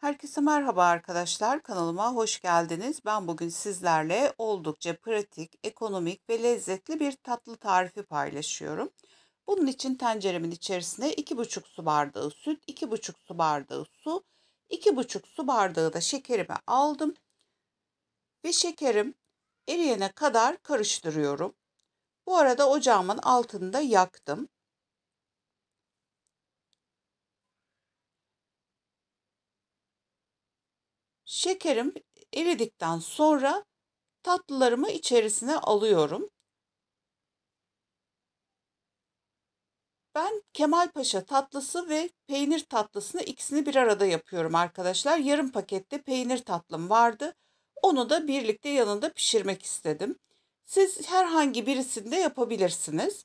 Herkese merhaba arkadaşlar. Kanalıma hoş geldiniz. Ben bugün sizlerle oldukça pratik, ekonomik ve lezzetli bir tatlı tarifi paylaşıyorum. Bunun için tenceremin içerisine 2,5 su bardağı süt, 2,5 su bardağı su, 2,5 su bardağı da şekerimi aldım. Ve şekerim eriyene kadar karıştırıyorum. Bu arada ocağımın altını da yaktım. Şekerim eridikten sonra tatlılarımı içerisine alıyorum. Ben Kemalpaşa tatlısı ve peynir tatlısını ikisini bir arada yapıyorum arkadaşlar. Yarım pakette peynir tatlım vardı. Onu da birlikte yanında pişirmek istedim. Siz herhangi birisinde yapabilirsiniz.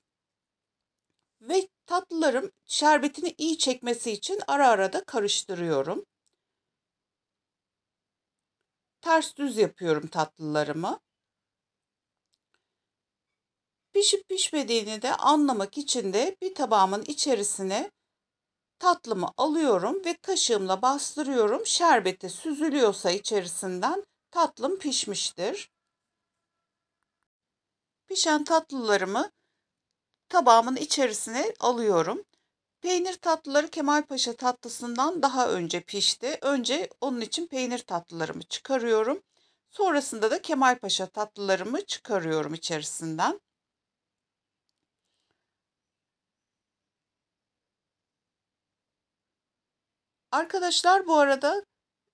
Ve tatlılarım şerbetini iyi çekmesi için ara ara da karıştırıyorum ters düz yapıyorum tatlılarımı. Pişip pişmediğini de anlamak için de bir tabağımın içerisine tatlımı alıyorum ve kaşığımla bastırıyorum. Şerbeti süzülüyorsa içerisinden tatlım pişmiştir. Pişen tatlılarımı tabağımın içerisine alıyorum. Peynir tatlıları Kemalpaşa tatlısından daha önce pişti. Önce onun için peynir tatlılarımı çıkarıyorum. Sonrasında da Kemalpaşa tatlılarımı çıkarıyorum içerisinden. Arkadaşlar bu arada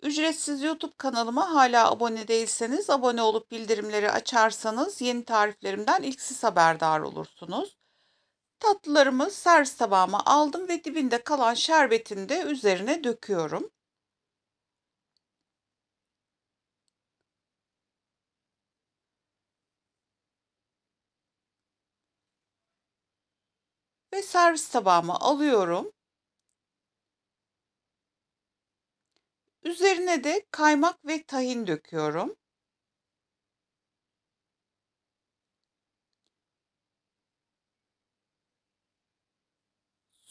ücretsiz YouTube kanalıma hala abone değilseniz abone olup bildirimleri açarsanız yeni tariflerimden ilk siz haberdar olursunuz. Tatlılarımı servis tabağıma aldım ve dibinde kalan şerbetini de üzerine döküyorum. Ve servis tabağıma alıyorum. Üzerine de kaymak ve tahin döküyorum.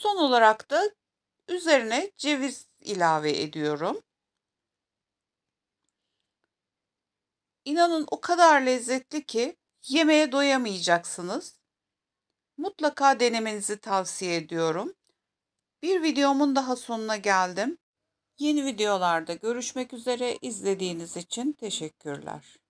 Son olarak da üzerine ceviz ilave ediyorum. İnanın o kadar lezzetli ki yemeğe doyamayacaksınız. Mutlaka denemenizi tavsiye ediyorum. Bir videomun daha sonuna geldim. Yeni videolarda görüşmek üzere. izlediğiniz için teşekkürler.